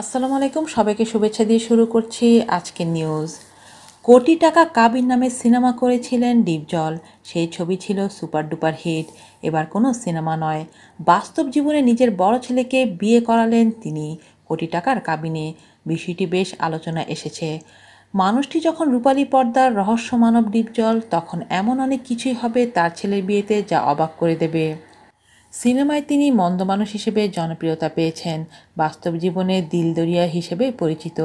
আসসালামু আলাইকুম সবাইকে শুভেচ্ছা দিয়ে শুরু করছি আজকের নিউজ কোটি টাকা কাবির নামে সিনেমা করেছিলেন ডিপজল সেই ছবি ছিল সুপার ডুপার হিট এবার কোনো সিনেমা নয় বাস্তব জীবনে নিজের বড় ছেলেকে বিয়ে করালেন তিনি কোটি টাকার কাবিনে বিষয়টি বেশ আলোচনা এসেছে মানুষটি যখন রূপালী পর্দার রহস্য মানব ডিপজল তখন এমন অনেক কিছুই হবে তার ছেলের বিয়েতে যা অবাক করে দেবে সিনেমায় তিনি মানুষ হিসেবে জনপ্রিয়তা পেয়েছেন বাস্তব জীবনে দিলদরিয়া হিসেবে পরিচিত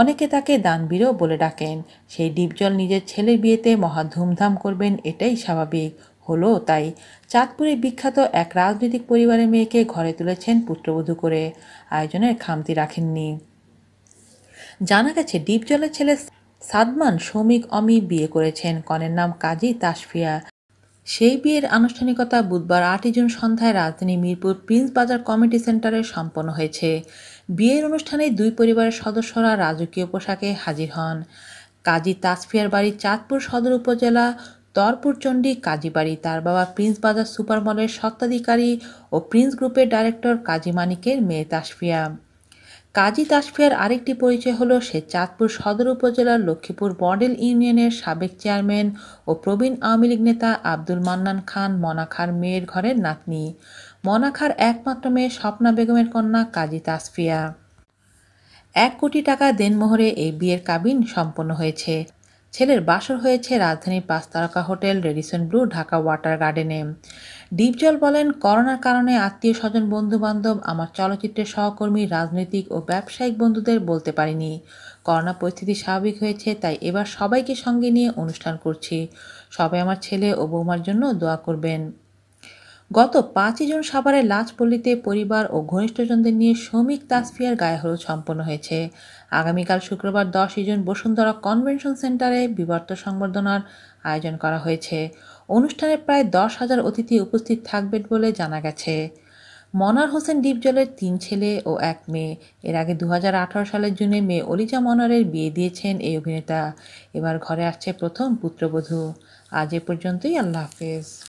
অনেকে তাকে দানবীরও বলে ডাকেন সেই ডিপজল নিজের ছেলের বিয়েতে মহা ধুমধাম করবেন এটাই স্বাভাবিক হলো তাই চাঁদপুরে বিখ্যাত এক রাজনৈতিক পরিবারের মেয়েকে ঘরে তুলেছেন পুত্রবধূ করে আয়োজনের খামতি রাখেননি জানা গেছে ডিপজলের ছেলে সাদমান শৌমিক অমি বিয়ে করেছেন কনের নাম কাজী তাসফিয়া সেই বিয়ের আনুষ্ঠানিকতা বুধবার আটই জুন সন্ধ্যায় রাজধানী মিরপুর প্রিন্স বাজার কমিটি সেন্টারে সম্পন্ন হয়েছে বিয়ের অনুষ্ঠানে দুই পরিবারের সদস্যরা রাজকীয় পোশাকে হাজির হন কাজী তাসফিয়ার বাড়ি চাঁদপুর সদর উপজেলা তরপুর চণ্ডী কাজী বাড়ি তার বাবা প্রিন্স বাজার সুপার মলের স্বত্বাধিকারী ও প্রিন্স গ্রুপের ডাইরেক্টর কাজী মানিকের মেয়ে তাসফিয়া কাজী তাসফিয়ার আরেকটি পরিচয় হলো সে চাঁদপুর সদর উপজেলার লক্ষ্মীপুর মডেল ইউনিয়নের সাবেক চেয়ারম্যান ও প্রবীণ আওয়ামী লীগ নেতা আব্দুল মান্নান খান মনাখার মেয়ের ঘরের নাতনি মনাখার একমাত্র মেয়ে স্বপ্না বেগমের কন্যা কাজী তাসফিয়া এক কোটি টাকা দেনমোহরে এই বিয়ের কাবিন সম্পন্ন হয়েছে ছেলের বাসর হয়েছে রাজধানীর পাঁচ তারকা hotel Radisson Blu Dhaka Water গার্ডেনে ডিপজল বলেন করোনার কারণে আত্মীয় স্বজন বন্ধুবান্ধব আমার চলচ্চিত্রের সহকর্মী রাজনৈতিক ও ব্যবসায়িক বন্ধুদের বলতে পারিনি করোনা পরিস্থিতি স্বাভাবিক হয়েছে তাই এবার সবাইকে সঙ্গে নিয়ে অনুষ্ঠান করছি সবাই আমার ছেলে ও বৌমার জন্য দোয়া করবেন গত পাঁচই জুন সাভারের লাজপল্লিতে পরিবার ও ঘনিষ্ঠজনদের নিয়ে শ্রমিক তাসফিয়ার গায়ে হলুদ সম্পন্ন হয়েছে আগামীকাল শুক্রবার দশই জুন বসুন্ধরা কনভেনশন সেন্টারে বিবর্ত সংবর্ধনার আয়োজন করা হয়েছে অনুষ্ঠানে প্রায় দশ হাজার অতিথি উপস্থিত থাকবেন বলে জানা গেছে মনার হোসেন ডিপজলের তিন ছেলে ও এক মেয়ে এর আগে দু সালের জুনে মেয়ে অলিজা মনারের বিয়ে দিয়েছেন এই অভিনেতা এবার ঘরে আসছে প্রথম পুত্রবধূ আজ এ পর্যন্তই আল্লাহ হাফেজ